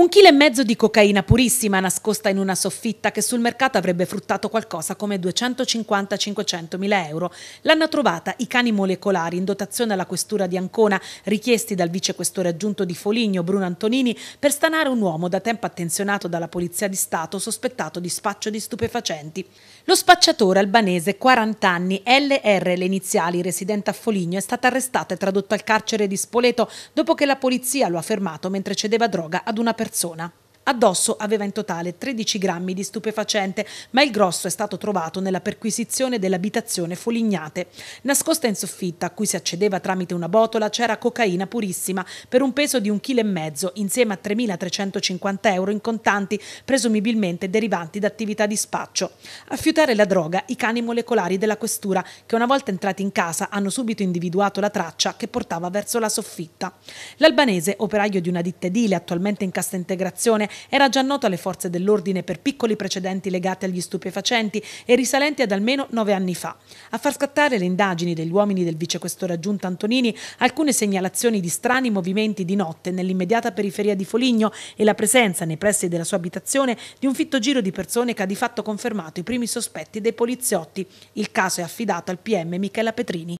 Un chilo e mezzo di cocaina purissima nascosta in una soffitta che sul mercato avrebbe fruttato qualcosa come 250-500 mila euro. L'hanno trovata i cani molecolari in dotazione alla questura di Ancona, richiesti dal vicequestore aggiunto di Foligno, Bruno Antonini, per stanare un uomo da tempo attenzionato dalla Polizia di Stato sospettato di spaccio di stupefacenti. Lo spacciatore albanese, 40 anni, LR, le iniziali, residente a Foligno, è stato arrestato e tradotto al carcere di Spoleto dopo che la polizia lo ha fermato mentre cedeva droga ad una persona persona. Addosso aveva in totale 13 grammi di stupefacente, ma il grosso è stato trovato nella perquisizione dell'abitazione Folignate. Nascosta in soffitta, a cui si accedeva tramite una botola, c'era cocaina purissima per un peso di un chilo e mezzo, insieme a 3.350 euro in contanti, presumibilmente derivanti da attività di spaccio. A fiutare la droga i cani molecolari della questura, che una volta entrati in casa hanno subito individuato la traccia che portava verso la soffitta. L'albanese, operaio di una ditta edile attualmente in cassa integrazione, era già noto alle forze dell'ordine per piccoli precedenti legati agli stupefacenti e risalenti ad almeno nove anni fa. A far scattare le indagini degli uomini del vicequestore aggiunto Antonini alcune segnalazioni di strani movimenti di notte nell'immediata periferia di Foligno e la presenza nei pressi della sua abitazione di un fitto giro di persone che ha di fatto confermato i primi sospetti dei poliziotti. Il caso è affidato al PM Michela Petrini.